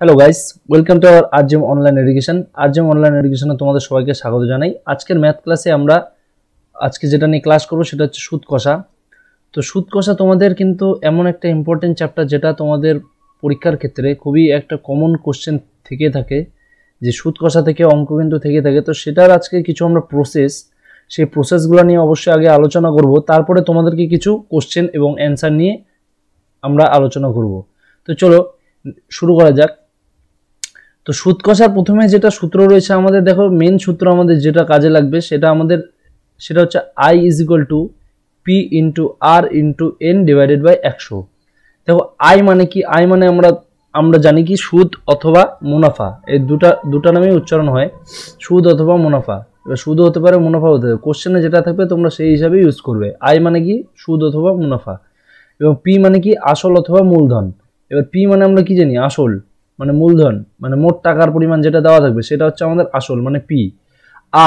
hello guys welcome to our আরজেম online education আরজেম online এডুকেশনে তোমাদের সবাইকে স্বাগত জানাই আজকের ম্যাথ ক্লাসে আমরা আজকে যেটা নিয়ে ক্লাস করবো সেটা হচ্ছে সুদ কষা তো সুদ কষা তোমাদের কিন্তু এমন একটা ইম্পর্টেন্ট চ্যাপ্টার যেটা তোমাদের পরীক্ষার ক্ষেত্রে খুবই একটা কমন কোশ্চেন থেকে থাকে যে সুদ কষা থেকে অঙ্ক কিন্তু থেকে থাকে তো সেটার আজকে কিছু আমরা প্রসেস সেই প্রসেসগুলো নিয়ে অবশ্যই আগে আলোচনা করব তারপরে তোমাদেরকে কিছু কোশ্চেন এবং অ্যান্সার নিয়ে আমরা আলোচনা করব তো চলো শুরু করা যাক তো সুদ কষার প্রথমে যেটা সূত্র রয়েছে আমাদের দেখো মেন সূত্র আমাদের যেটা কাজে লাগবে সেটা আমাদের সেটা হচ্ছে I is equal to P into R into N divided by একশো দেখো আই মানে কি আই মানে আমরা আমরা জানি কি সুদ অথবা মুনাফা এই দুটা দুটা নামেই উচ্চারণ হয় সুদ অথবা মুনাফা এবার সুদও হতে পারে মুনাফা হতে পারে কোশ্চেনে যেটা থাকবে তোমরা সেই হিসাবে ইউজ করবে আই মানে কি সুদ অথবা মুনাফা এবং পি মানে কি আসল অথবা মূলধন এবার পি মানে আমরা কি জানি আসল মানে মূলধন মানে মোট টাকার পরিমাণ যেটা দেওয়া থাকবে সেটা হচ্ছে আমাদের আসল মানে পি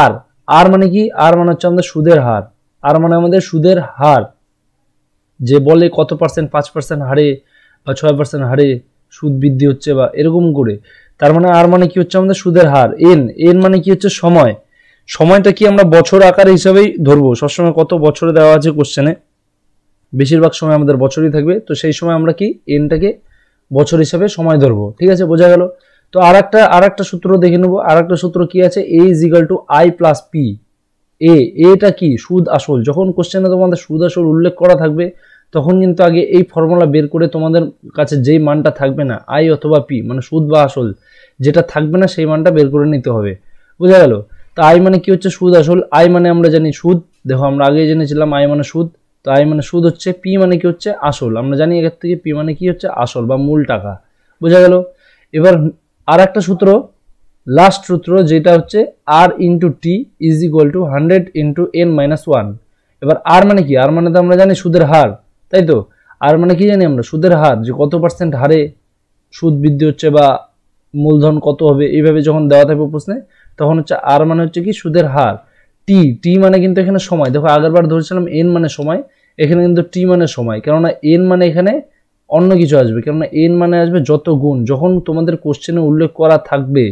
আর আর মানে কি আর মানে হচ্ছে আমাদের সুদের হার আর মানে আমাদের সুদের হার যে বলে কত পার্সেন্ট পাঁচ পার্সেন্ট হারে বা ছয় পার্সেন্ট হারে সুদ বৃদ্ধি হচ্ছে বা এরকম করে তার মানে আর মানে কি হচ্ছে আমাদের সুদের হার এন এন মানে কি হচ্ছে সময় সময়টা কি আমরা বছর আকারে হিসাবেই ধরবো সবসময় কত বছরে দেওয়া আছে কোশ্চেনে বেশিরভাগ সময় আমাদের বছরই থাকবে তো সেই সময় আমরা কি এনটাকে বছর হিসাবে সময় ধরবো ঠিক আছে বোঝা গেল তো আর একটা আর একটা সূত্র দেখে নেবো আর একটা সূত্র কি আছে A is equal to I plus P এ এটা কি সুদ আসল যখন কোশ্চেনে তোমাদের সুদ আসল উল্লেখ করা থাকবে তখন কিন্তু আগে এই ফর্মুলা বের করে তোমাদের কাছে যেই মানটা থাকবে না আই অথবা পি মানে সুদ বা আসল যেটা থাকবে না সেই মানটা বের করে নিতে হবে বোঝা গেল তা আই মানে কি হচ্ছে সুদ আসল আই মানে আমরা জানি সুদ দেখো আমরা আগে জেনেছিলাম আই মানে সুদ তো আই মানে সুদ হচ্ছে পি মানে কি হচ্ছে আসল আমরা জানি এখান থেকে পি মানে কি হচ্ছে আসল বা মূল টাকা বোঝা গেল এবার আর একটা সূত্র লাস্ট সূত্র যেটা হচ্ছে R into T is equal to hundred into N minus one এবার আর মানে কি আর মানে তো আমরা জানি সুদের হার তাই তো আর মানে কি জানি আমরা সুদের হার যে কত পার্সেন্ট হারে সুদ বৃদ্ধি হচ্ছে বা মূলধন কত হবে এইভাবে যখন দেওয়া থাকবে প্রশ্নে তখন হচ্ছে আর মানে হচ্ছে কি সুদের হার টি টি মানে কিন্তু এখানে সময় দেখো আগেরবার ধরেছিলাম এন মানে সময় এখানে কিন্তু টি মানে সময় কেননা এন মানে এখানে অন্য কিছু আসবে কেননা এন মানে আসবে যত গুণ যখন তোমাদের কোশ্চেনে উল্লেখ করা থাকবে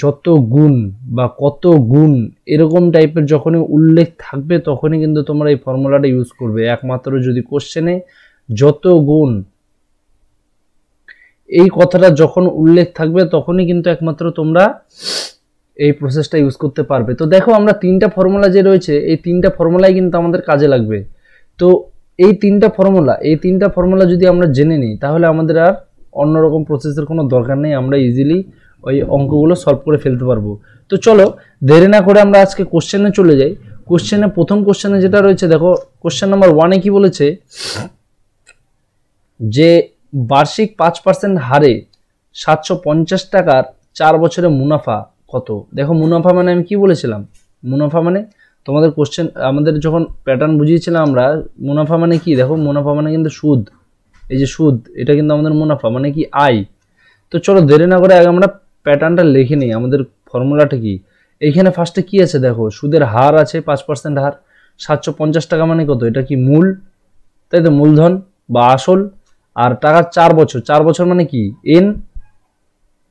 যত গুণ বা কত গুণ এরকম টাইপের যখনই উল্লেখ থাকবে তখনই কিন্তু তোমরা এই ফর্মুলাটা ইউজ করবে একমাত্র যদি কোশ্চেনে যত গুণ এই কথাটা যখন উল্লেখ থাকবে তখনই কিন্তু একমাত্র তোমরা এই প্রসেসটা ইউজ করতে পারবে তো দেখো আমরা তিনটা ফর্মুলা যে রয়েছে এই তিনটা ফর্মুলাই কিন্তু আমাদের কাজে লাগবে তো এই তিনটা ফর্মুলা এই তিনটা ফর্মুলা যদি আমরা জেনে নিই তাহলে আমাদের আর অন্যরকম প্রসেসের কোনো দরকার নেই আমরা ইজিলি ওই অঙ্কগুলো সলভ করে ফেলতে পারবো তো চলো দেরি না করে আমরা আজকে কোশ্চেনে চলে যাই কোশ্চেনে প্রথম কোশ্চেনে যেটা রয়েছে দেখো কোশ্চেন নাম্বার ওয়ানে কি বলেছে যে বার্ষিক পাঁচ পার্সেন্ট হারে সাতশো পঞ্চাশ টাকার চার বছরে মুনাফা কত দেখো মুনাফা মানে আমি কি বলেছিলাম মুনাফা মানে তোমাদের কোশ্চেন আমাদের যখন প্যাটার্ন বুঝিয়েছিলাম আমরা মুনাফা মানে কি দেখো মুনাফা মানে কিন্তু সুদ এই যে সুদ এটা কিন্তু আমাদের মুনাফা মানে কি আয় তো চলো দেরি না করে আগে আমরা প্যাটার্নটা লিখে নিই আমাদের ফর্মুলাটা কি এইখানে ফার্স্টে কি আছে দেখো সুদের হার আছে পাঁচ পার্সেন্ট হার সাতশো পঞ্চাশ টাকা মানে কত এটা কি মূল তাই তো মূলধন বা আসল আর টাকা চার বছর চার বছর মানে কি এন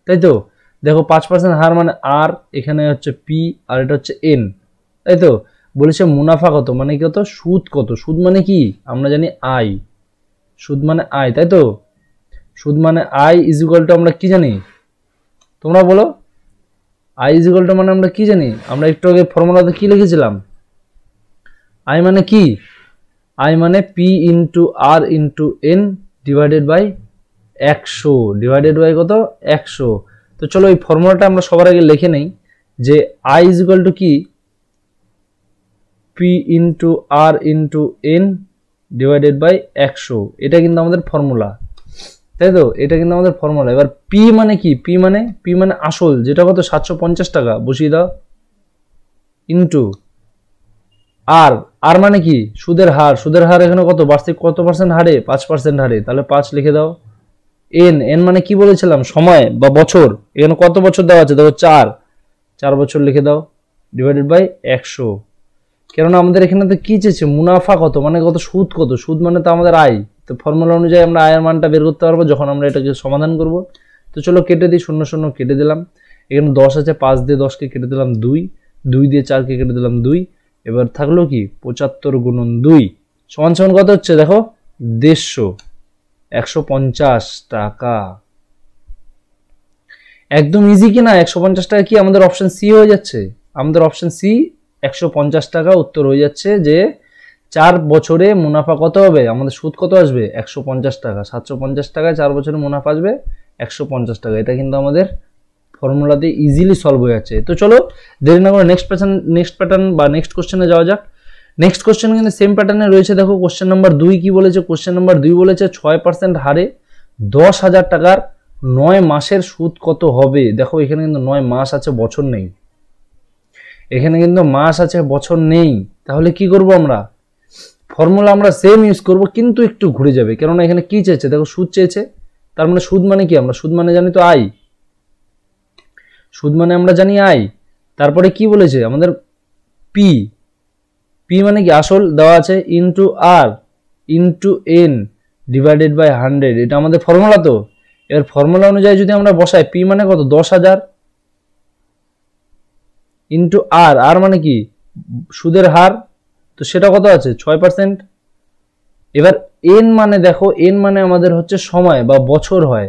তাই তো দেখো পাঁচ পার্সেন্ট হার মানে আর এখানে হচ্ছে পি আর এটা হচ্ছে এন তাই তো বলেছে মুনাফা কত মানে কত সুদ কত সুদ মানে কি আমরা জানি আই সুদ মানে আয় তাই তো সুদ মানে আয় ইজুগলটা আমরা কি জানি তোমরা বলো আই ইজুগলটা মানে আমরা কি জানি আমরা একটু আগে ফর্মুলাতে কি লিখেছিলাম আই মানে কি আই মানে P into R into N divided by একশো ডিভাইডেড বাই কত একশো তো চলো এই ফর্মুলাটা আমরা সবার আগে লিখে নেই যে আই ইজ টু কি P into R into N divided by একশো এটা কিন্তু আমাদের ফর্মুলা তাই তো এটা কিন্তু আমাদের ফর্মুলা এবার পি মানে কি পি মানে পি মানে আসল যেটা কত সাতশো পঞ্চাশ টাকা বসিয়ে দাও ইন্টু আর আর মানে কি সুদের হার সুদের হার এখানে কত বার্ষিক কত পার্সেন্ট হারে পাঁচ পার্সেন্ট হারে তাহলে পাঁচ লিখে দাও এন এন মানে কি বলেছিলাম সময় বা বছর এখানে কত বছর দেওয়া আছে দেখো চার চার বছর লিখে দাও ডিভাইডেড বাই একশো কেননা আমাদের এখানে তো কী চেয়েছে মুনাফা কত মানে কত সুদ কত সুদ মানে তো আমাদের আয় তো ফর্মুলা অনুযায়ী আমরা আয়ের মানটা বের করতে পারবো যখন আমরা এটাকে সমাধান করব তো চলো কেটে দিই শূন্য শূন্য কেটে দিলাম এখানে দশ আছে পাঁচ দিয়ে দশকে কেটে দিলাম দুই দুই দিয়ে চারকে কেটে দিলাম দুই এবার থাকলো কি পঁচাত্তর গুণন দুই সমান সমান কত হচ্ছে দেখো দেড়শো একশো পঞ্চাশ টাকা একদম ইজি কি না একশো পঞ্চাশ টাকা কি আমাদের অপশন সি হয়ে যাচ্ছে আমাদের অপশন সি একশো পঞ্চাশ টাকা উত্তর হয়ে যাচ্ছে যে চার বছরে মুনাফা কত হবে আমাদের সুদ কত আসবে একশো পঞ্চাশ টাকা সাতশো পঞ্চাশ টাকায় চার বছরে মুনাফা আসবে একশো পঞ্চাশ টাকা এটা কিন্তু আমাদের ফর্মুলাতে ইজিলি সলভ হয়ে যাচ্ছে তো চলো দেরি না করে নেক্সট প্যাটার্ন নেক্সট প্যাটার্ন বা নেক্সট কোশ্চেনে যাওয়া যাক নেক্সট কোশ্চেন কিন্তু সেম প্যাটার্নে রয়েছে দেখো কোশ্চেন নম্বর দুই কী বলেছে কোশ্চেন নাম্বার দুই বলেছে ছয় পার্সেন্ট হারে দশ হাজার টাকার নয় মাসের সুদ কত হবে দেখো এখানে কিন্তু নয় মাস আছে বছর নেই এখানে কিন্তু মাস আছে বছর নেই তাহলে কি করব আমরা ফর্মুলা আমরা সেম ইউজ করব কিন্তু একটু ঘুরে যাবে কেননা এখানে কি চেয়েছে দেখো সুদ চেয়েছে তার মানে সুদ মানে কি আমরা সুদ মানে জানি তো আই সুদ মানে আমরা জানি আই তারপরে কি বলেছে আমাদের পি পি মানে কি আসল দেওয়া আছে into R into N divided by hundred এটা আমাদের ফর্মুলা তো এবার ফর্মুলা অনুযায়ী যদি আমরা বসাই পি মানে কত দশ হাজার ইনটু আর আর মানে কি সুদের হার তো সেটা কত আছে ছয় পার্সেন্ট এবার এন মানে দেখো এন মানে আমাদের হচ্ছে সময় বা বছর হয়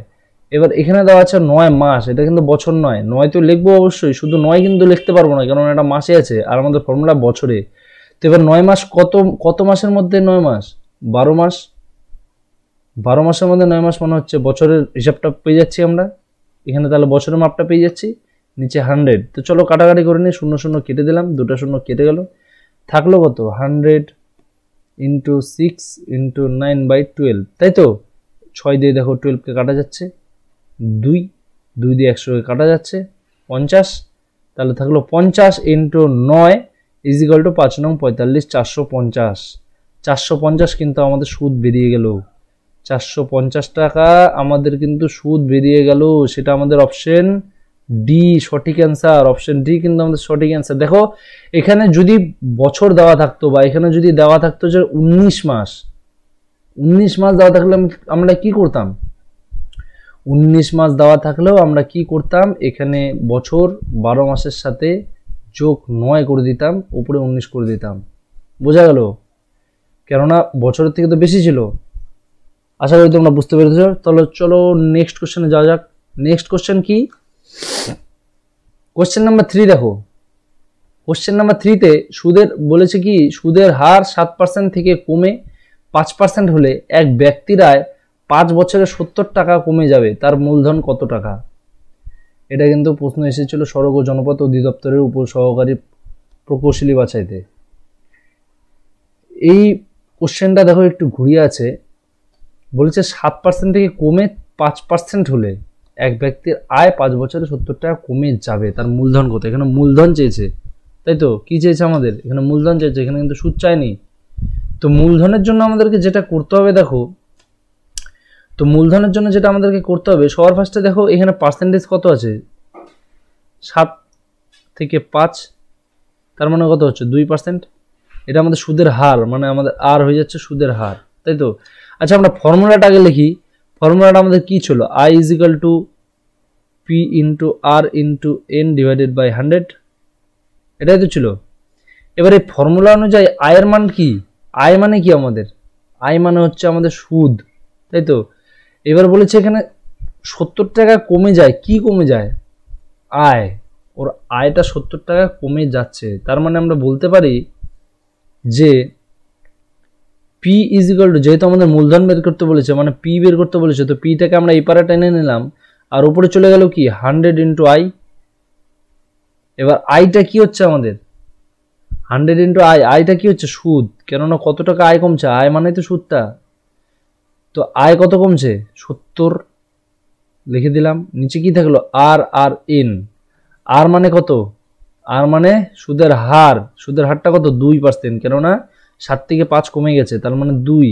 এবার এখানে দেওয়া আছে নয় মাস এটা কিন্তু বছর নয় নয় তো লিখবো অবশ্যই শুধু নয় কিন্তু লিখতে পারবো না কারণ এটা মাসে আছে আর আমাদের ফর্মুলা বছরে তো এবার নয় মাস কত কত মাসের মধ্যে নয় মাস বারো মাস বারো মাসের মধ্যে নয় মাস মনে হচ্ছে বছরের হিসাবটা পেয়ে যাচ্ছি আমরা এখানে তাহলে বছরের মাপটা পেয়ে যাচ্ছি নিচে হান্ড্রেড তো চলো কাটাকাটি করে নিই শূন্য শূন্য কেটে দিলাম দুটো শূন্য কেটে গেল থাকলো কত hundred into six into nine by twelve তাই তো ছয় দিয়ে দেখো টুয়েলভকে কাটা যাচ্ছে দুই দুই দিয়ে একশোকে কাটা যাচ্ছে পঞ্চাশ তাহলে থাকলো পঞ্চাশ ইন্টু নয় ইজিকাল টু পাঁচ নং পঁয়তাল্লিশ চারশো পঞ্চাশ চারশো পঞ্চাশ কিন্তু আমাদের সুদ বেরিয়ে গেল চারশো পঞ্চাশ টাকা আমাদের কিন্তু সুদ বেরিয়ে গেল সেটা আমাদের অপশন ডি সঠিক অ্যান্সার অপশন ডি কিন্তু আমাদের সঠিক অ্যান্সার দেখো এখানে যদি বছর দেওয়া থাকতো বা এখানে যদি দেওয়া থাকতো যে উনিশ মাস উনিশ মাস দেওয়া থাকলে আমরা কি করতাম উনিশ মাস দেওয়া থাকলেও আমরা কি করতাম এখানে বছর বারো মাসের সাথে যোগ নয় করে দিতাম উপরে উনিশ করে দিতাম বোঝা গেল কেননা বছরের থেকে তো বেশি ছিল আশা করি তোমরা বুঝতে পেরেছ তাহলে চলো নেক্সট কোশ্চেনে যাওয়া যাক নেক্সট কোশ্চেন কি কোশ্চেন নাম্বার থ্রি দেখো কোশ্চেন নাম্বার থ্রিতে সুদের বলেছে কি সুদের হার সাত পার্সেন্ট থেকে কমে পাঁচ পার্সেন্ট হলে এক ব্যক্তির আয় পাঁচ বছরে সত্তর টাকা কমে যাবে তার মূলধন কত টাকা এটা কিন্তু প্রশ্ন এসেছিল সড়ক ও জনপথ অধিদপ্তরের সহকারী প্রকৌশলী বাছাইতে এই কোশ্চেনটা দেখো একটু ঘুরিয়ে আছে বলেছে সাত পার্সেন্ট থেকে কমে পাঁচ পার্সেন্ট হলে এক ব্যক্তির আয় পাঁচ বছরে সত্তর টাকা কমে যাবে তার মূলধন কত এখানে মূলধন চেয়েছে তাই তো কী চেয়েছে আমাদের এখানে মূলধন চেয়েছে এখানে কিন্তু সুদ চায়নি তো মূলধনের জন্য আমাদেরকে যেটা করতে হবে দেখো তো মূলধনের জন্য যেটা আমাদেরকে করতে হবে সবার ফার্স্টে দেখো এখানে পার্সেন্টেজ কত আছে সাত থেকে পাঁচ তার মানে কত হচ্ছে দুই পার্সেন্ট এটা আমাদের সুদের হার মানে আমাদের আর হয়ে যাচ্ছে সুদের হার তাই তো আচ্ছা আমরা ফর্মুলাটা আগে লিখি ফর্মুলাটা আমাদের কি ছিল I is equal to P into R into N divided by hundred এটাই তো ছিল এবার এই ফর্মুলা অনুযায়ী আয়ের মান কি আয় মানে কি আমাদের আয় মানে হচ্ছে আমাদের সুদ তাই তো এবার বলেছে এখানে সত্তর টাকা কমে যায় কি কমে যায় আয় ওর আয়টা সত্তর টাকা কমে যাচ্ছে তার মানে আমরা বলতে পারি যে পি ইজ ইকাল টু যেহেতু আমাদের মূলধন বের করতে বলেছে মানে পি বের করতে বলেছে তো পিটাকে আমরা এই পারে টেনে নিলাম আর উপরে চলে গেল কি হান্ড্রেড ইন্টু আই এবার আইটা কি হচ্ছে আমাদের হান্ড্রেড ইন্টু আই আইটা কি হচ্ছে সুদ কেননা কত টাকা আয় কমছে আয় মানে তো সুদটা তো আয় কত কমছে সত্তর লিখে দিলাম নিচে কি থাকলো আর আর এন আর মানে কত আর মানে সুদের হার সুদের হারটা কত দুই পার্সেন্ট কেননা সাত থেকে পাঁচ কমে গেছে তার মানে দুই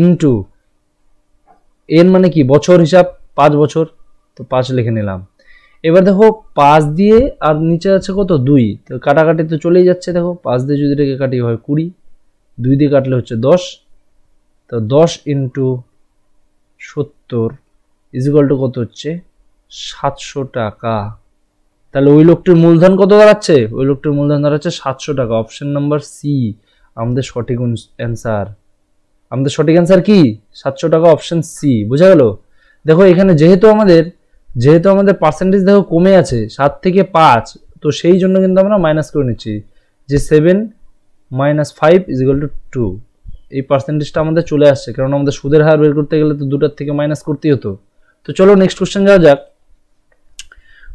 ইন্টু এন মানে কি বছর হিসাব পাঁচ বছর তো পাঁচ লিখে নিলাম এবার দেখো পাঁচ দিয়ে আর নিচে আছে কত দুই তো কাটাকাটি তো চলেই যাচ্ছে দেখো পাঁচ দিয়ে যদি রেখে কাটি হয় কুড়ি দুই দিয়ে কাটলে হচ্ছে দশ তো দশ ইন্টু সত্তর ইজিকাল টু কত হচ্ছে সাতশো টাকা তাহলে ওই লোকটির মূলধন কত দাঁড়াচ্ছে ওই লোকটির মূলধন দাঁড়াচ্ছে সাতশো টাকা অপশন নাম্বার সি আমাদের সঠিক অ্যান্সার আমাদের সঠিক অ্যান্সার কি সাতশো টাকা অপশন সি বোঝা গেল দেখো এখানে যেহেতু আমাদের যেহেতু আমাদের পার্সেন্টেজ দেখো কমে আছে সাত থেকে পাঁচ তো সেই জন্য কিন্তু আমরা মাইনাস করে নিচ্ছি যে seven minus five is equal to two এই পার্সেন্টেজটা আমাদের চলে আসছে কারণ আমাদের সুদের হার বের করতে গেলে তো দুটার থেকে মাইনাস করতেই হতো তো চলো নেক্সট কোশ্চেন যাওয়া যাক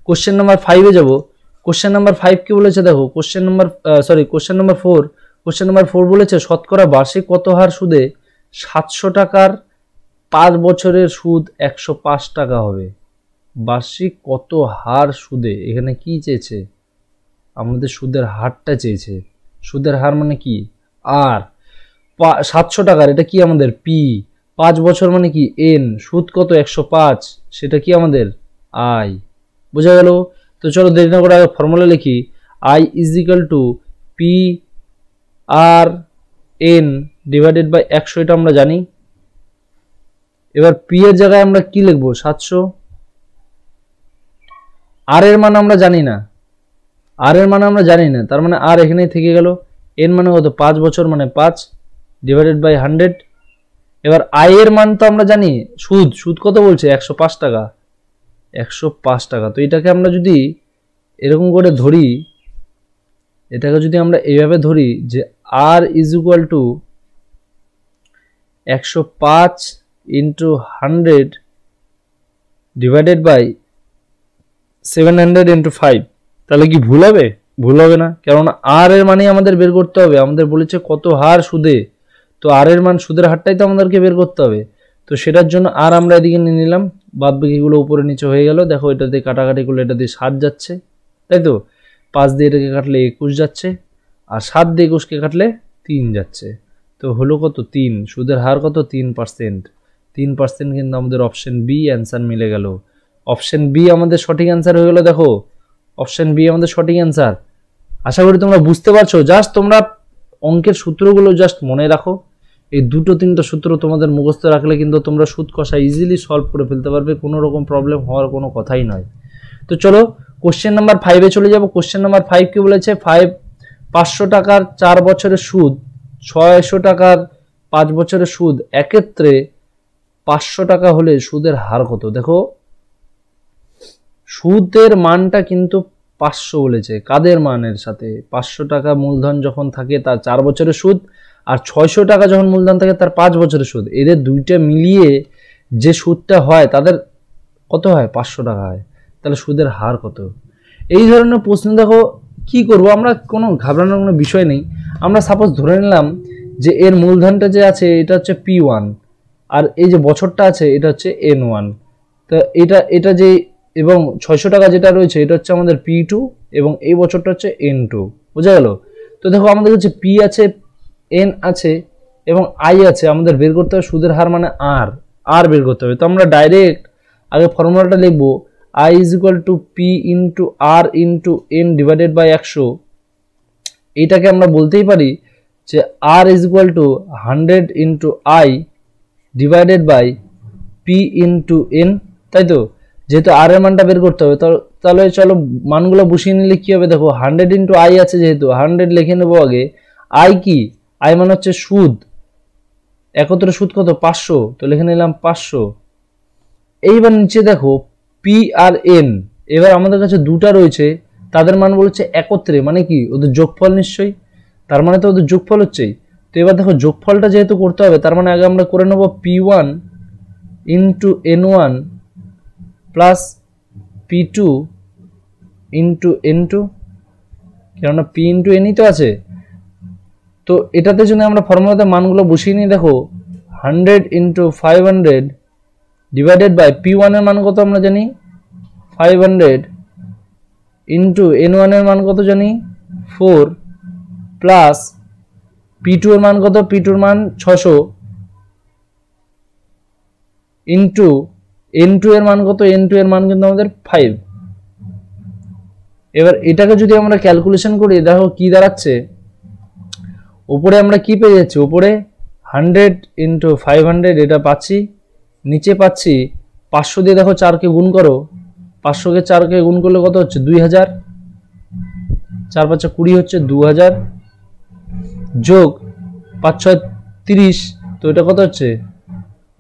কোশ্চেন নাম্বার ফাইভে যাব কোশ্চেন নাম্বার ফাইভ কি বলেছে দেখো question number sorry question number four question number four বলেছে শতকরা বার্ষিক কত হার সুদে সাতশো টাকার পাঁচ বছরের সুদ একশো পাঁচ টাকা হবে বার্ষিক কত হার সুদে এখানে কি চেয়েছে আমাদের সুদের হারটা চেয়েছে সুদের হার মানে কি আর সাতশো টাকার এটা কি আমাদের পি পাঁচ বছর মানে কি এন সুদ কত একশো পাঁচ সেটা কি আমাদের আই বোঝা গেল তো চলো দেরি না করে আগে ফর্মুলা লিখি I is equal to P R N divided by একশো এটা আমরা জানি এবার পি এর জায়গায় আমরা কি লিখবো সাতশো আর এর মান আমরা জানি না আর এর মান আমরা জানি না তার মানে আর এখানেই থেকে গেল এন মানে কত পাঁচ বছর মানে পাঁচ ডিভাইডেড বাই হান্ড্রেড এবার আয়ের মান তো আমরা জানি সুদ সুদ কত বলছে একশো পাঁচ টাকা একশো পাঁচ টাকা তো এটাকে আমরা যদি এরকম করে ধরি এটাকে যদি আমরা এইভাবে ধরি যে আর ইজ ইকুয়াল টু একশো পাঁচ into hundred divided by seven hundred into five তাহলে কি ভুল হবে ভুল হবে না কেননা আর এর মানে আমাদের বের করতে হবে আমাদের বলেছে কত হার সুদে তো আর এর মান সুদের হারটাই তো আমাদেরকে বের করতে হবে তো সেটার জন্য আর আমরা এদিকে নিয়ে নিলাম বাদ বাকিগুলো উপরে নিচে হয়ে গেল দেখো এটা দিয়ে কাটাকাটি করলে এটা দিয়ে সাত যাচ্ছে তাই তো পাঁচ দিয়ে এটাকে কাটলে একুশ যাচ্ছে আর সাত দিয়ে একুশকে কাটলে তিন যাচ্ছে তো হলো কত তিন সুদের হার কত তিন পার্সেন্ট তিন পার্সেন্ট কিন্তু আমাদের অপশন বি অ্যান্সার মিলে গেল অপশন বি আমাদের সঠিক অ্যান্সার হয়ে গেলো দেখো অপশন বি আমাদের সঠিক অ্যান্সার আশা করি তোমরা বুঝতে পারছো জাস্ট তোমরা অঙ্কের সূত্রগুলো জাস্ট মনে রাখো এই দুটো তিনটা সূত্র তোমাদের মুখস্থ রাখলে কিন্তু তোমরা সুদ কষা ইজিলি সলভ করে ফেলতে পারবে কোনো রকম প্রবলেম হওয়ার কোনো কথাই নয় তো চলো কোশ্চেন নাম্বার ফাইভে চলে যাবো কোশ্চেন নাম্বার ফাইভ কি বলেছে ফাইভ পাঁচশো টাকার চার বছরের সুদ ছয়শো টাকার পাঁচ বছরের সুদ একত্রে পাঁচশো টাকা হলে সুদের হার কত দেখো সুদের মানটা কিন্তু পাঁচশো বলেছে কাদের মানের সাথে পাঁচশো টাকা মূলধন যখন থাকে তার চার বছরের সুদ আর ছয়শো টাকা যখন মূলধন থাকে তার পাঁচ বছরের সুদ এদের দুইটা মিলিয়ে যে সুদটা হয় তাদের কত হয় পাঁচশো টাকা হয় তাহলে সুদের হার কত এই ধরনের প্রশ্ন দেখো কি করব আমরা কোনো ঘাবড়ানোর কোনো বিষয় নেই আমরা সাপোজ ধরে নিলাম যে এর মূলধনটা যে আছে এটা হচ্ছে পি ওয়ান আর এই যে বছরটা আছে এটা হচ্ছে এন ওয়ান তো এটা এটা যে এবং ছয়শো টাকা যেটা রয়েছে এটা হচ্ছে আমাদের পি টু এবং এই বছরটা হচ্ছে এন টু বোঝা গেল তো দেখো আমাদের কাছে পি আছে এন আছে এবং আই আছে আমাদের বের করতে হবে সুদের হার মানে আর আর বের করতে হবে তো আমরা ডাইরেক্ট আগে ফর্মুলাটা লিখব I is equal to P into R into N divided by একশো এইটাকে আমরা বলতেই পারি যে R is equal to hundred into I divided by P into N তাই তো যেহেতু আর এর মানটা বের করতে হবে তাহলে চলো মানগুলো বসিয়ে নিলে কী হবে দেখো হান্ড্রেড ইন্টু আই আছে যেহেতু হান্ড্রেড লিখে নেবো আগে আই কি আই মানে হচ্ছে সুদ একত্রে সুদ কত পাঁচশো তো লিখে নিলাম পাঁচশো এইবার নিচে দেখো পি আর এন এবার আমাদের কাছে দুটা রয়েছে তাদের মান বলছে একত্রে মানে কি ওদের যোগফল নিশ্চয়ই তার মানে তো ওদের যোগফল হচ্ছেই তো এবার দেখো যোগফলটা যেহেতু করতে হবে তার মানে আগে আমরা করে নেবো P one into N one plus P two into N two কেননা পি ইন্টু এনই তো আছে তো এটাতে যদি আমরা ফর্মুলাতে মানগুলো বসিয়ে নিই দেখো hundred into five hundred divided by P ওয়ানের মান কত আমরা জানি ফাইভ হান্ড্রেড ইন্টু এন ওয়ানের মান কত জানি ফোর প্লাস পি টুর মান কত পি টুর মান ছশো ইন্টু এন টু এর মান কত এন টু এর মান কিন্তু আমাদের ফাইভ এবার এটাকে যদি আমরা ক্যালকুলেশন করি দেখো কি দাঁড়াচ্ছে ওপরে আমরা কি পেয়ে যাচ্ছি ওপরে হান্ড্রেড ইন্টু ফাইভ হান্ড্রেড এটা পাচ্ছি নিচে পাচ্ছি পাঁচশো দিয়ে দেখো চারকে গুণ করো পাঁচশোকে চারকে গুণ করলে কত হচ্ছে দুই হাজার চার পাঁচশো কুড়ি হচ্ছে দু হাজার যোগ পাঁচ ছয় তিরিশ তো এটা কত হচ্ছে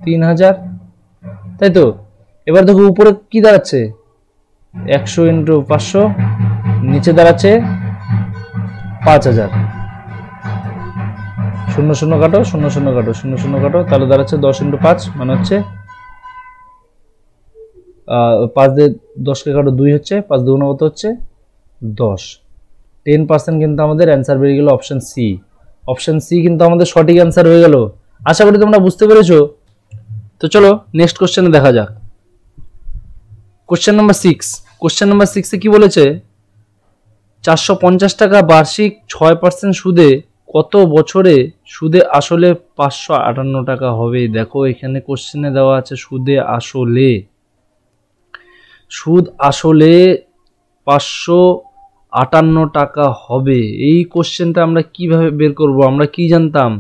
তিন হাজার তাই তো এবার দেখো উপরে কি দাঁড়াচ্ছে একশো ইন্টু পাঁচশো নিচে দাঁড়াচ্ছে পাঁচ হাজার শূন্য শূন্য কাটো শূন্য শূন্য কাটো শূন্য শূন্য কাটো তাহলে দাঁড়াচ্ছে দশ ইন্টু পাঁচ মানে হচ্ছে পাঁচ দিয়ে দশকে কাটো দুই হচ্ছে পাঁচ দু কত হচ্ছে দশ টেন পার্সেন্ট কিন্তু আমাদের অ্যান্সার বেরিয়ে গেল অপশান সি অপশান সি কিন্তু আমাদের সঠিক অ্যান্সার হয়ে গেল আশা করি তোমরা বুঝতে পেরেছো তো চলো নেক্সট কোশ্চেনে দেখা যাক question number six question number সিক্সে কি বলেছে চারশো পঞ্চাশ টাকা বার্ষিক ছয় পার্সেন্ট সুদে কত বছরে সুদে আসলে পাঁচশো আটান্ন টাকা হবে দেখো এখানে কোশ্চেনে দেওয়া আছে সুদে আসলে সুদ আসলে পাঁচশো আটান্ন টাকা হবে এই কোশ্চেনটা আমরা কিভাবে বের করব আমরা কি জানতাম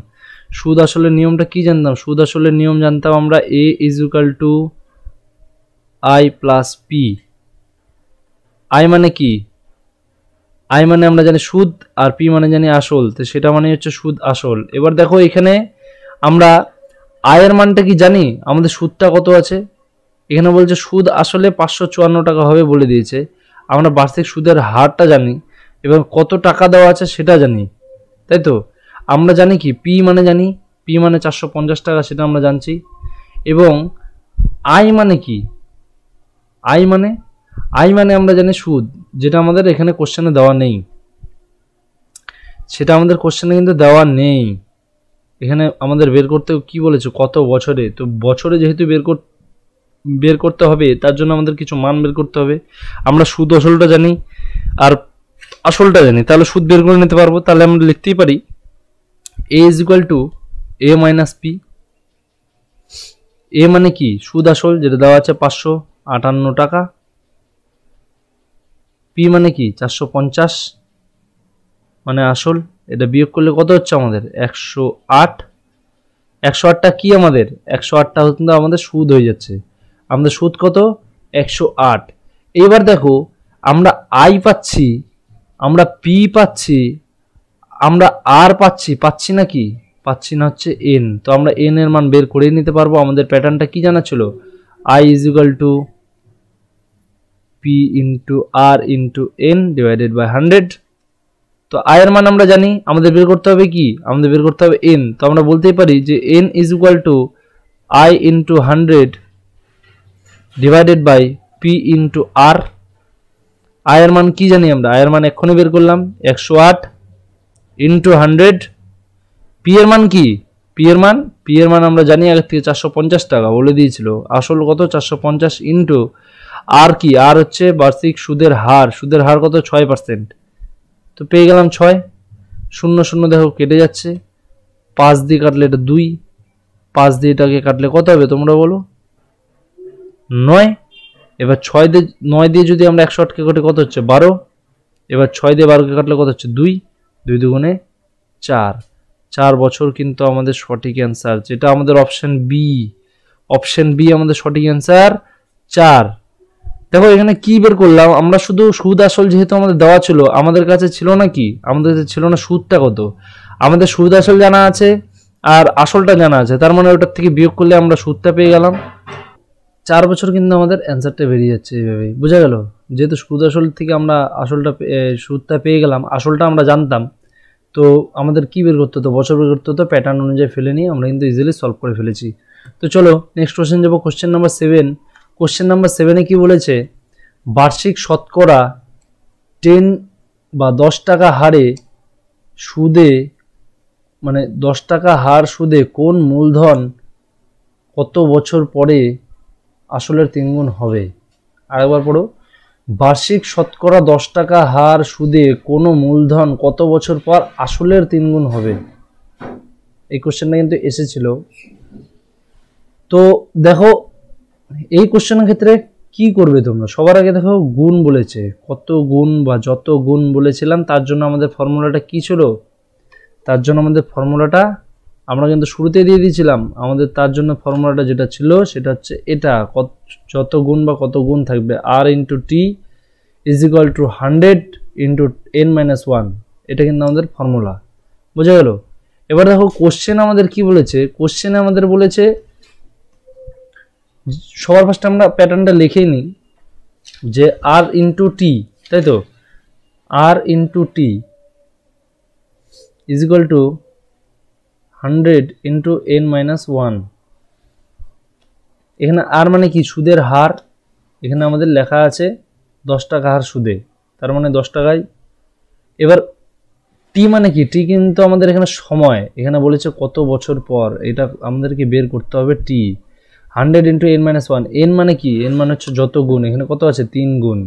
সুদ আসলে নিয়মটা কি জানতাম সুদ আসলে নিয়ম জানতাম আমরা A is equal to I plus P I মানে কি আই মানে আমরা জানি সুদ আর পি মানে জানি আসল তো সেটা মানে হচ্ছে সুদ আসল এবার দেখো এখানে আমরা আয়ের মানটা কি জানি আমাদের সুদটা কত আছে এখানে বলছে সুদ আসলে পাঁচশো চুয়ান্ন টাকা হবে বলে দিয়েছে আমরা বার্ষিক সুদের হারটা জানি এবং কত টাকা দেওয়া আছে সেটা জানি তাই তো আমরা জানি কি পি মানে জানি পি মানে চারশো পঞ্চাশ টাকা সেটা আমরা জানছি এবং আই মানে কি আই মানে আই মানে আমরা জানি সুদ যেটা আমাদের এখানে কোশ্চেনে দেওয়া নেই সেটা আমাদের কোশ্চেনে কিন্তু দেওয়া নেই এখানে আমাদের বের করতে কি বলেছে কত বছরে তো বছরে যেহেতু বের কর বের করতে হবে তার জন্য আমাদের কিছু মান বের করতে হবে আমরা সুদ আসলটা জানি আর আসলটা জানি তাহলে সুদ বের করে নিতে পারবো তাহলে আমরা লিখতেই পারি A is equal to A minus P A মানে কি সুদ আসল যেটা দেওয়া আছে পাঁচশো আটান্ন টাকা পি মানে কি চারশো পঞ্চাশ মানে আসল এটা বিয়োগ করলে কত হচ্ছে আমাদের একশো আট একশো আটটা কী আমাদের একশো আটটা কিন্তু আমাদের সুদ হয়ে যাচ্ছে আমাদের সুদ কত একশো আট এইবার দেখো আমরা আই পাচ্ছি আমরা পি পাচ্ছি আমরা আর পাচ্ছি পাচ্ছি না কি পাচ্ছি না হচ্ছে এন তো আমরা এন এর মান বের করে নিতে পারবো আমাদের প্যাটার্নটা কি জানা ছিল I is equal to P into R into N divided by hundred তো আয়ের মান আমরা জানি আমাদের বের করতে হবে কি আমাদের বের করতে হবে এন তো আমরা বলতেই পারি যে N is equal to I into hundred divided by P into R আয়ের মান কি জানি আমরা আয়ের মান এক্ষুনি বের করলাম একশো আট ইন্টু হান্ড্রেড পি এর মান কি পি এর মান পি এর মান আমরা জানি আগের থেকে চারশো পঞ্চাশ টাকা বলে দিয়েছিল আসল কত চারশো পঞ্চাশ ইন্টু আর কি আর হচ্ছে বার্ষিক সুদের হার সুদের হার কত ছয় পার্সেন্ট তো পেয়ে গেলাম ছয় শূন্য শূন্য দেখো কেটে যাচ্ছে পাঁচ দিয়ে কাটলে এটা দুই পাঁচ দিয়ে এটাকে কাটলে কত হবে তোমরা বলো নয় এবার ছয় দিয়ে নয় দিয়ে যদি আমরা একশো আটকে কাটে কত হচ্ছে বারো এবার ছয় দিয়ে বারোকে কাটলে কত হচ্ছে দুই দুই দুগুণে চার চার বছর কিন্তু আমাদের সঠিক অ্যান্সার যেটা আমাদের অপশান বি অপশান বি আমাদের সঠিক অ্যান্সার চার দেখো এখানে কি বের করলাম আমরা শুধু সুদ আসল যেহেতু আমাদের দেওয়া ছিল আমাদের কাছে ছিল না কি আমাদের কাছে ছিল না সুদটা কত আমাদের সুদ আসল জানা আছে আর আসলটা জানা আছে তার মানে ওটার থেকে বিয়োগ করলে আমরা সুদটা পেয়ে গেলাম চার বছর কিন্তু আমাদের অ্যান্সারটা বেরিয়ে যাচ্ছে এইভাবেই বোঝা গেল যেহেতু সুদ আসল থেকে আমরা আসলটা সুদটা পেয়ে গেলাম আসলটা আমরা জানতাম তো আমাদের কী বের করতে হতো বছর বের করতে হতো প্যাটার্ন অনুযায়ী ফেলে নিয়ে আমরা কিন্তু ইজিলি সলভ করে ফেলেছি তো চলো নেক্সট কোশ্চেন যাবো question number seven question number সেভেনে কি বলেছে বার্ষিক শতকরা টেন বা দশ টাকা হারে সুদে মানে দশ টাকা হার সুদে কোন মূলধন কত বছর পরে আসলের তিনগুণ হবে আরেকবার পড়ো বার্ষিক শতকরা দশ টাকা হার সুদে কোনো মূলধন কত বছর পর আসলের তিনগুণ হবে এই কোশ্চেনটা কিন্তু এসেছিল তো দেখো এই কোশ্চেনের ক্ষেত্রে কি করবে তোমরা সবার আগে দেখো গুণ বলেছে কত গুণ বা যত গুণ বলেছিলাম তার জন্য আমাদের ফর্মুলাটা কি ছিল তার জন্য আমাদের ফর্মুলাটা আমরা কিন্তু শুরুতে দিয়ে দিয়েছিলাম আমাদের তার জন্য ফর্মুলাটা যেটা ছিল সেটা হচ্ছে এটা কত যত গুণ বা কত গুণ থাকবে R into T is equal to hundred into N minus one এটা কিন্তু আমাদের ফর্মুলা বোঝা গেল এবার দেখো কোশ্চেন আমাদের কি বলেছে কোশ্চেনে আমাদের বলেছে সবার ফার্স্টে আমরা প্যাটার্নটা লিখেই নিই যে আর ইন্টু টি তাই তো R into T is equal to hundred into N minus one এখানে আর মানে কি সুদের হার এখানে আমাদের লেখা আছে দশ টাকা হার সুদে তার মানে দশ টাকায় এবার টি মানে কি টি কিন্তু আমাদের এখানে সময় এখানে বলেছে কত বছর পর এটা আমাদেরকে বের করতে হবে T hundred into N minus one N মানে কি এন মানে হচ্ছে যত গুণ এখানে কত আছে তিন গুণ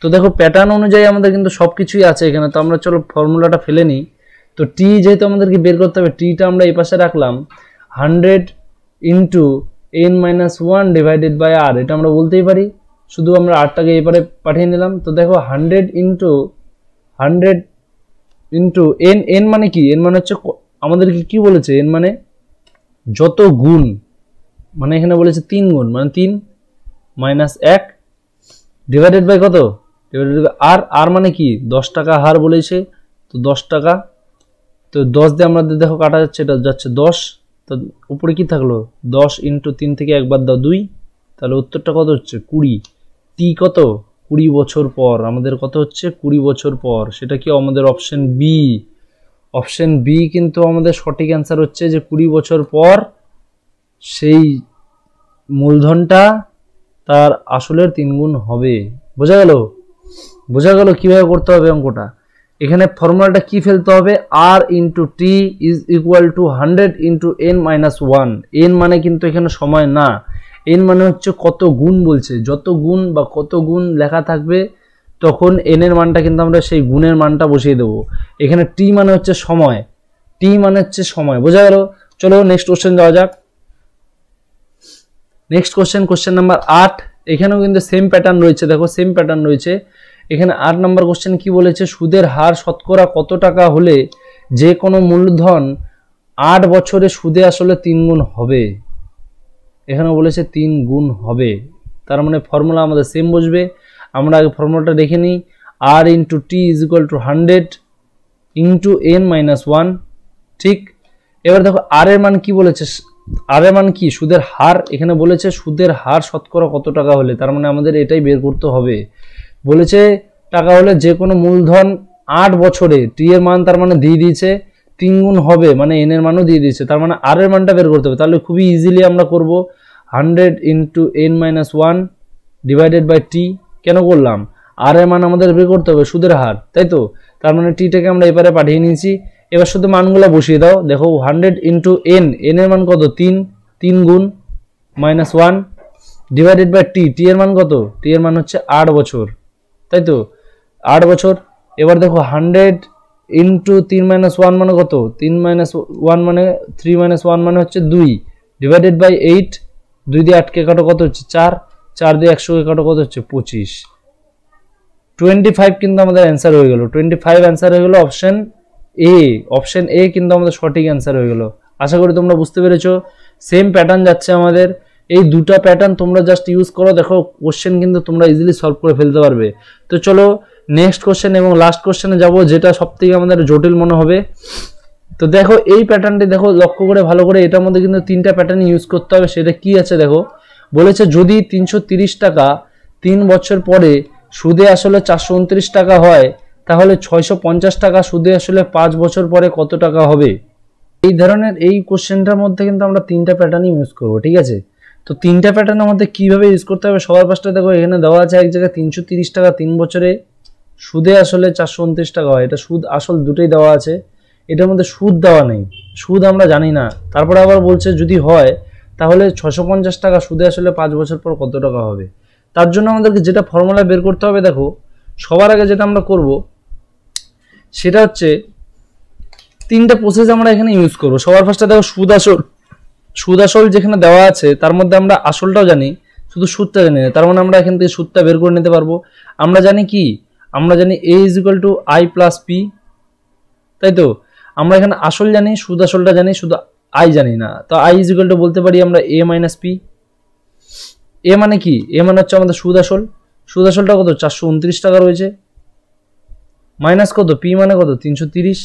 তো দেখো প্যাটার্ন অনুযায়ী আমাদের কিন্তু সব কিছুই আছে এখানে তো আমরা চলো ফর্মুলাটা ফেলে নিই তো টি যেহেতু আমাদেরকে বের করতে হবে টিটা আমরা এই পাশে রাখলাম hundred into N minus one divided by R এটা আমরা বলতেই পারি শুধু আমরা আরটাকে এপারে পাঠিয়ে নিলাম তো দেখো hundred into hundred into N N মানে কি এন মানে হচ্ছে আমাদেরকে কি বলেছে এন মানে যত গুণ মানে এখানে বলেছে তিন গুণ মানে তিন মাইনাস এক ডিভাইডেড বাই কত ডিভাইডেড বাই আর আর মানে কি দশ টাকা হার বলেছে তো দশ টাকা তো দশ দিয়ে আমাদের দেখো কাটা যাচ্ছে এটা যাচ্ছে দশ তো উপরে কি থাকলো দশ ইন্টু তিন থেকে একবার দাও দুই তাহলে উত্তরটা কত হচ্ছে কুড়ি টি কত কুড়ি বছর পর আমাদের কত হচ্ছে কুড়ি বছর পর সেটা কি আমাদের অপশন বি অপশন বি কিন্তু আমাদের সঠিক অ্যান্সার হচ্ছে যে কুড়ি বছর পর সেই মূলধনটা তার আসলের তিনগুণ হবে বোঝা গেল বোঝা গেল কীভাবে করতে হবে অঙ্কটা এখানে ফর্মুলাটা কি ফেলতে হবে R into T is equal to hundred into N minus one N মানে কিন্তু এখানে সময় না এন মানে হচ্ছে কত গুণ বলছে যত গুণ বা কত গুণ লেখা থাকবে তখন এনের মানটা কিন্তু আমরা সেই গুণের মানটা বসিয়ে দেবো এখানে টি মানে হচ্ছে সময় টি মানে হচ্ছে সময় বোঝা গেল চলো নেক্সট কোশ্চেন যাওয়া যাক নেক্সট কোশ্চেন কোশ্চেন নাম্বার আট এখানেও কিন্তু সেম প্যাটার্ন রয়েছে দেখো সেম প্যাটার্ন রয়েছে এখানে আট নাম্বার কোশ্চেন কি বলেছে সুদের হার শতকরা কত টাকা হলে যে কোনো মূলধন আট বছরে সুদে আসলে তিন গুণ হবে এখানেও বলেছে তিন গুণ হবে তার মানে ফর্মুলা আমাদের সেম বসবে আমরা আগে ফর্মুলাটা দেখে নিই R into T is equal to hundred into N minus one ঠিক এবার দেখো আর এর মান কি বলেছে আর মান কি সুদের হার এখানে বলেছে সুদের হার শতকরা কত টাকা হলে তার মানে আমাদের এটাই বের করতে হবে বলেছে টাকা হলে যে কোনো মূলধন আট বছরে টি এর মান তার মানে দিয়ে দিয়েছে তিন গুণ হবে মানে এন এর মানও দিয়ে দিয়েছে তার মানে আর এর মানটা বের করতে হবে তাহলে খুবই ইজিলি আমরা করব hundred into N minus one divided by T কেন করলাম আর এর মান আমাদের বের করতে হবে সুদের হার তাই তো তার মানে টিটাকে আমরা এপারে পাঠিয়ে নিয়েছি এবার শুধু মানগুলো বসিয়ে দাও দেখো হান্ড্রেড ইন্টু এন এন এর মান কত তিন তিন গুণ minus one divided by T T এর মান কত টি এর মান হচ্ছে আট বছর তাই তো আট বছর এবার দেখো হান্ড্রেড ইন্টু তিন মাইনাস ওয়ান মানে কত তিন মাইনাস ওয়ান মানে থ্রি মাইনাস ওয়ান মানে হচ্ছে দুই ডিভাইডেড বাই এইট দুই দিয়ে আটকে কাটো কত হচ্ছে চার চার দিয়ে একশো কাটো কত হচ্ছে পঁচিশ টোয়েন্টি ফাইভ কিন্তু আমাদের অ্যান্সার হয়ে গেল টোয়েন্টি ফাইভ অ্যান্সার হয়ে গেল অপশান এ অপশন এ কিন্তু আমাদের সঠিক অ্যান্সার হয়ে গেলো আশা করি তোমরা বুঝতে পেরেছো সেম প্যাটার্ন যাচ্ছে আমাদের এই দুটা প্যাটার্ন তোমরা জাস্ট ইউজ করো দেখো কোশ্চেন কিন্তু তোমরা ইজিলি সলভ করে ফেলতে পারবে তো চলো নেক্সট কোশ্চেন এবং লাস্ট কোশ্চেনে যাব যেটা সবথেকে আমাদের জটিল মনে হবে তো দেখো এই প্যাটার্নটি দেখো লক্ষ্য করে ভালো করে এটার মধ্যে কিন্তু তিনটা প্যাটার্ন ইউজ করতে হবে সেটা কি আছে দেখো বলেছে যদি তিনশো টাকা তিন বছর পরে সুদে আসলে চারশো টাকা হয় তাহলে ছয়শো টাকা সুদে আসলে পাঁচ বছর পরে কত টাকা হবে এই ধরনের এই কোশ্চেনটার মধ্যে কিন্তু আমরা তিনটা প্যাটার্নই ইউজ করবো ঠিক আছে তো তিনটা প্যাটার্ন মধ্যে কীভাবে ইউজ করতে হবে সবার পাঁচটা দেখো এখানে দেওয়া আছে এক জায়গায় তিনশো টাকা তিন বছরে সুদে আসলে চারশো উনত্রিশ টাকা হয় এটা সুদ আসল দুটোই দেওয়া আছে এটার মধ্যে সুদ দেওয়া নেই সুদ আমরা জানি না তারপরে আবার বলছে যদি হয় তাহলে ছশো পঞ্চাশ টাকা সুদে আসলে পাঁচ বছর পর কত টাকা হবে তার জন্য আমাদেরকে যেটা ফর্মুলা বের করতে হবে দেখো সবার আগে যেটা আমরা করবো সেটা হচ্ছে তিনটা প্রসেস আমরা এখানে ইউজ করব সবার ফার্স্টে দেখো সুদ আসল সুদ আসল যেখানে দেওয়া আছে তার মধ্যে আমরা আসলটাও জানি শুধু সুদটা জানি না তার মানে আমরা এখান থেকে সুদটা বের করে নিতে পারবো আমরা জানি কি আমরা জানি A is equal to I plus P তাই তো আমরা এখানে আসল জানি সুদ আসলটা জানি শুধু আই জানি না তো আই ইজ ইকুয়াল টু বলতে পারি আমরা এ মাইনাস পি এ মানে কি এ মানে হচ্ছে আমাদের সুদ আসল সুদ আসলটা কত চারশো উনত্রিশ টাকা রয়েছে মাইনাস কত পি মানে কত তিনশো তিরিশ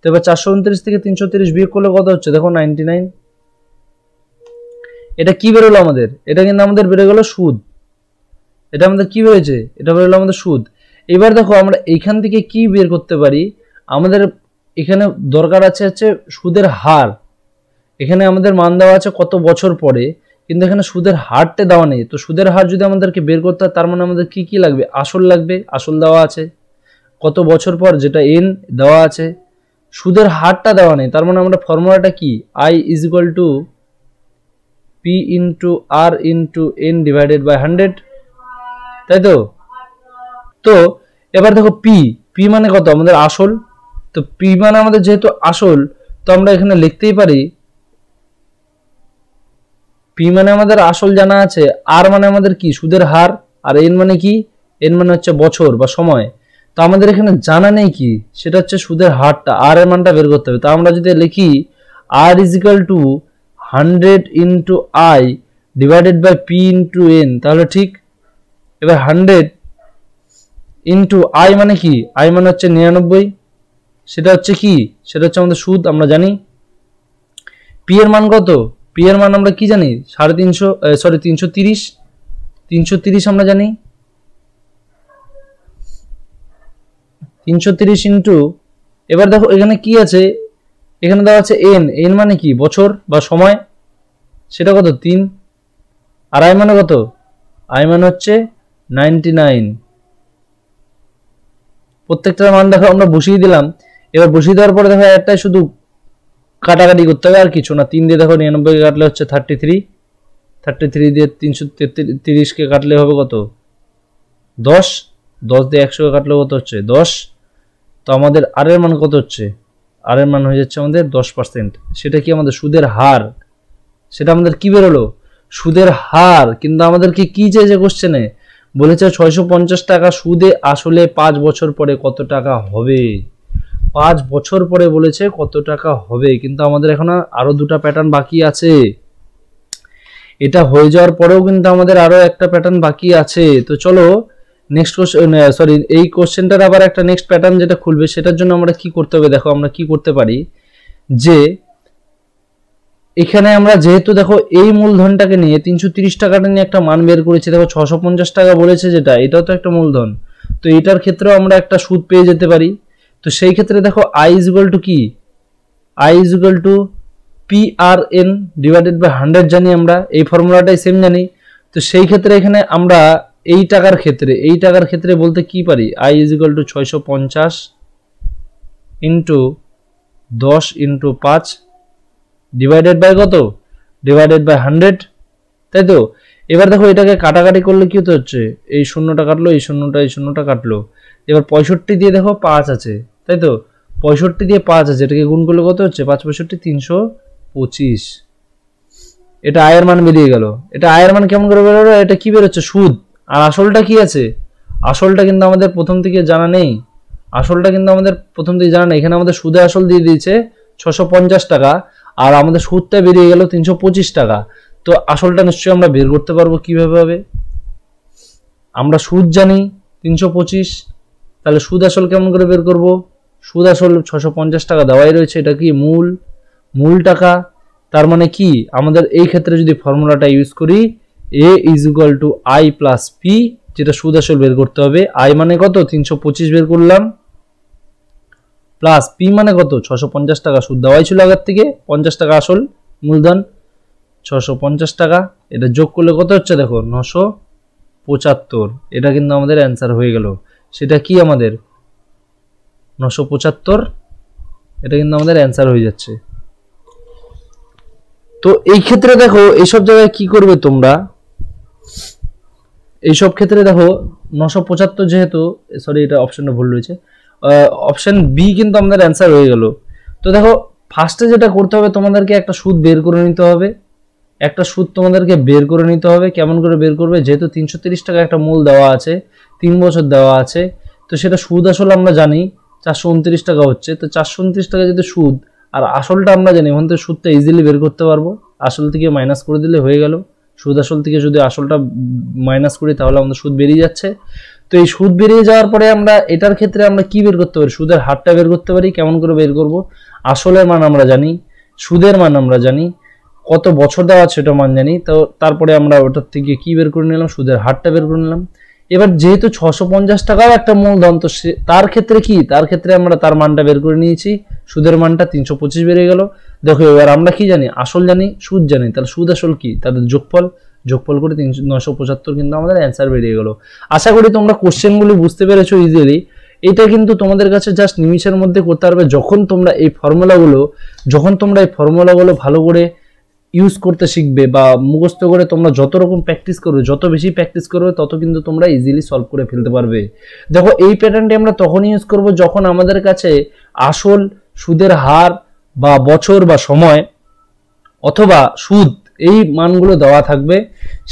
তো এবার চারশো উনত্রিশ থেকে তিনশো তিরিশ বিয়োগ করলে কত হচ্ছে দেখো নাইনটি নাইন এটা কি বেরোলো আমাদের এটা কিন্তু আমাদের বেড়ে গেল সুদ এটা আমাদের কি হয়েছে এটা বেরোলো আমাদের সুদ এবার দেখো আমরা এখান থেকে কি বের করতে পারি আমাদের এখানে দরকার আছে হচ্ছে সুদের হার এখানে আমাদের মান দেওয়া আছে কত বছর পরে কিন্তু এখানে সুদের হারটা দেওয়া নেই তো সুদের হার যদি আমাদেরকে বের করতে হয় তার মানে আমাদের কি কি লাগবে আসল লাগবে আসল দেওয়া আছে কত বছর পর যেটা এন দেওয়া আছে সুদের হারটা দেওয়া নেই তার মানে আমরা ফর্মুলাটা কি I is equal to P into R into N divided by hundred তাই তো তো এবার দেখো পি পি মানে কত আমাদের আসল তো পি মানে আমাদের যেহেতু আসল তো আমরা এখানে লিখতেই পারি পি মানে আমাদের আসল জানা আছে আর মানে আমাদের কি সুদের হার আর এন মানে কি এন মানে হচ্ছে বছর বা সময় তো আমাদের এখানে জানা নেই কি সেটা হচ্ছে সুদের হারটা আর এর মানটা বের করতে হবে তো আমরা যদি লিখি R is equal to hundred into I divided by P into N তাহলে ঠিক এবার হান্ড্রেড ইন্টু আই মানে কি আই মানে হচ্ছে নিরানব্বই সেটা হচ্ছে কি সেটা হচ্ছে আমাদের সুদ আমরা জানি পি এর মান কত পি এর মান আমরা কি জানি সাড়ে তিনশো সরি তিনশো তিরিশ তিনশো তিরিশ আমরা জানি তিনশো তিরিশ ইন্টু এবার দেখো এখানে কি আছে এখানে দেওয়া আছে এন এন মানে কি বছর বা সময় সেটা কত তিন আর আই মানে কত আই মানে হচ্ছে নাইনটি নাইন প্রত্যেকটার মান দেখো আমরা বসিয়ে দিলাম এবার বসিয়ে দেওয়ার পরে দেখো একটাই শুধু কাটাকাটি করতে হবে আর কিছু না তিন দিয়ে দেখো নিরানব্বইকে কাটলে হচ্ছে থার্টি থ্রি থার্টি থ্রি দিয়ে তিনশো তিরিশকে কাটলে হবে কত দশ দশ দিয়ে একশোকে কাটলে কত হচ্ছে দশ তো আমাদের আরের মান কত হচ্ছে আরের মান হয়ে যাচ্ছে আমাদের দশ পার্সেন্ট সেটা কি আমাদের সুদের হার সেটা আমাদের কি বেরোলো সুদের হার কিন্তু আমাদেরকে কি চেয়েছে কোশ্চেনে বলেছে ছয়শো পঞ্চাশ টাকা সুদে আসলে পাঁচ বছর পরে কত টাকা হবে পাঁচ বছর পরে বলেছে কত টাকা হবে কিন্তু আমাদের এখন আরও দুটা প্যাটার্ন বাকি আছে এটা হয়ে যাওয়ার পরেও কিন্তু আমাদের আরও একটা প্যাটার্ন বাকি আছে তো চলো নেক্সট কোশ্চেন সরি এই কোশ্চেনটার আবার একটা নেক্সট প্যাটার্ন যেটা খুলবে সেটার জন্য আমরা কি করতে হবে দেখো আমরা কি করতে পারি যে এখানে আমরা যেহেতু দেখো এই মূলধনটাকে নিয়ে তিনশো তিরিশ টাকাটা নিয়ে একটা মান বের করেছি দেখো ছশো পঞ্চাশ টাকা বলেছে যেটা এটাও তো একটা মূলধন তো এটার ক্ষেত্রেও আমরা একটা সুদ পেয়ে যেতে পারি তো সেই ক্ষেত্রে দেখো আই ইজ ইকুয়াল টু কি I is equal to P R N divided by hundred জানি আমরা এই ফর্মুলাটাই সেম জানি তো সেই ক্ষেত্রে এখানে আমরা এই টাকার ক্ষেত্রে এই টাকার ক্ষেত্রে বলতে কি পারি আই ইজ ইকুয়াল টু ছয়শো পঞ্চাশ ইন্টু দশ ইন্টু পাঁচ ডিভাইডেড বাই কত ডিভাইডেড বাই হান্ড্রেড তাই তো এবার দেখো এটাকে কাটাকাটি করলে কি হতে হচ্ছে এই শূন্যটা কাটলো এই শূন্যটা এই শূন্যটা কাটলো এবার পঁয়ষট্টি দিয়ে দেখো পাঁচ আছে তাই তো পঁয়ষট্টি দিয়ে পাঁচ আছে এটাকে গুণ করলে কত হচ্ছে পাঁচ পঁয়ষট্টি তিনশো পঁচিশ এটা আয়ের মান বেরিয়ে গেল এটা আয়ের মান কেমন করে বেরোলো এটা কি বেরোচ্ছে সুদ আর আসলটা কি আছে আসলটা কিন্তু আমাদের প্রথম থেকে জানা নেই আসলটা কিন্তু আমাদের প্রথম থেকে জানা নেই এখানে আমাদের সুদে আসল দিয়ে দিয়েছে ছশো পঞ্চাশ টাকা আর আমাদের সুদটা বেরিয়ে গেল তিনশো পঁচিশ টাকা তো আসলটা নিশ্চয়ই আমরা বের করতে পারবো কীভাবে হবে আমরা সুদ জানি তিনশো পঁচিশ তাহলে সুদ আসল কেমন করে বের করব সুদ আসল ছশো পঞ্চাশ টাকা দেওয়াই রয়েছে এটা কি মূল মূল টাকা তার মানে কি আমাদের এই ক্ষেত্রে যদি ফর্মুলাটা ইউজ করি A is equal to I plus P যেটা সুদ আসল বের করতে হবে আই মানে কত তিনশো পঁচিশ বের করলাম প্লাস পি মানে কত ছশো পঞ্চাশ টাকা সুদ দেওয়াই ছিল আগের থেকে পঞ্চাশ টাকা আসল মূলধন ছশো পঞ্চাশ টাকা এটা যোগ করলে কত হচ্ছে দেখো নশো পঁচাত্তর এটা কিন্তু আমাদের অ্যান্সার হয়ে গেল সেটা কি আমাদের নশো পঁচাত্তর এটা কিন্তু আমাদের অ্যান্সার হয়ে যাচ্ছে তো এই ক্ষেত্রে দেখো এইসব জায়গায় কি করবে তোমরা এইসব ক্ষেত্রে দেখো নশো পঁচাত্তর যেহেতু সরি এটা অপশনটা ভুল রয়েছে অপশন বি কিন্তু আমাদের অ্যান্সার হয়ে গেল তো দেখো ফার্স্টে যেটা করতে হবে তোমাদেরকে একটা সুদ বের করে নিতে হবে একটা সুদ তোমাদেরকে বের করে নিতে হবে কেমন করে বের করবে যেহেতু তিনশো টাকা একটা মূল দেওয়া আছে তিন বছর দেওয়া আছে তো সেটা সুদ আসলে আমরা জানি চারশো উনত্রিশ টাকা হচ্ছে তো চারশো উনত্রিশ টাকা যদি সুদ আর আসলটা আমরা জানি ওখান থেকে সুদটা ইজিলি বের করতে পারবো আসল থেকে মাইনাস করে দিলে হয়ে গেল সুদ আসল থেকে যদি আসলটা মাইনাস করি তাহলে আমাদের সুদ বেরিয়ে যাচ্ছে তো এই সুদ বেরিয়ে যাওয়ার পরে আমরা এটার ক্ষেত্রে আমরা কি বের করতে পারি সুদের হারটা বের করতে পারি কেমন করে বের করব আসলের মান আমরা জানি সুদের মান আমরা জানি কত বছর দেওয়া আছে ওটা মান জানি তো তারপরে আমরা ওটার থেকে কি বের করে নিলাম সুদের হারটা বের করে নিলাম এবার যেহেতু ছশো পঞ্চাশ টাকাও একটা মূলধন তো তার ক্ষেত্রে কি তার ক্ষেত্রে আমরা তার মানটা বের করে নিয়েছি সুদের মানটা তিনশো পঁচিশ বেড়ে গেল দেখো এবার আমরা কি জানি আসল জানি সুদ জানি তাহলে সুদ আসল কি তাদের যোগফল যোগফল করে তিনশো নশো পঁচাত্তর কিন্তু আমাদের অ্যান্সার বেরিয়ে গেলো আশা করি তোমরা কোশ্চেনগুলো বুঝতে পেরেছো ইজিলি এটা কিন্তু তোমাদের কাছে জাস্ট নিমিশের মধ্যে করতে পারবে যখন তোমরা এই ফর্মুলাগুলো যখন তোমরা এই ফর্মুলাগুলো ভালো করে ইউজ করতে শিখবে বা মুখস্থ করে তোমরা যত রকম প্র্যাকটিস করবে যত বেশি প্র্যাকটিস করবে তত কিন্তু তোমরা ইজিলি সলভ করে ফেলতে পারবে দেখো এই প্যাটার্নটি আমরা তখন ইউজ করব যখন আমাদের কাছে আসল সুদের হার বা বছর বা সময় অথবা সুদ এই মানগুলো দেওয়া থাকবে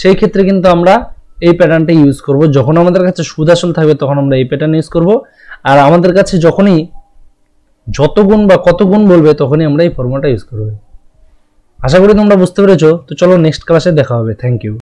সেই ক্ষেত্রে কিন্তু আমরা এই প্যাটার্নটা ইউজ করব যখন আমাদের কাছে সুদ আসল থাকবে তখন আমরা এই প্যাটার্ন ইউজ করব আর আমাদের কাছে যখনই যত গুণ বা কত গুণ বলবে তখনই আমরা এই ফর্মুলাটা ইউজ করবো আশা করি তোমরা বুঝতে পেরেছো তো চলো নেক্সট ক্লাসে দেখা হবে থ্যাংক ইউ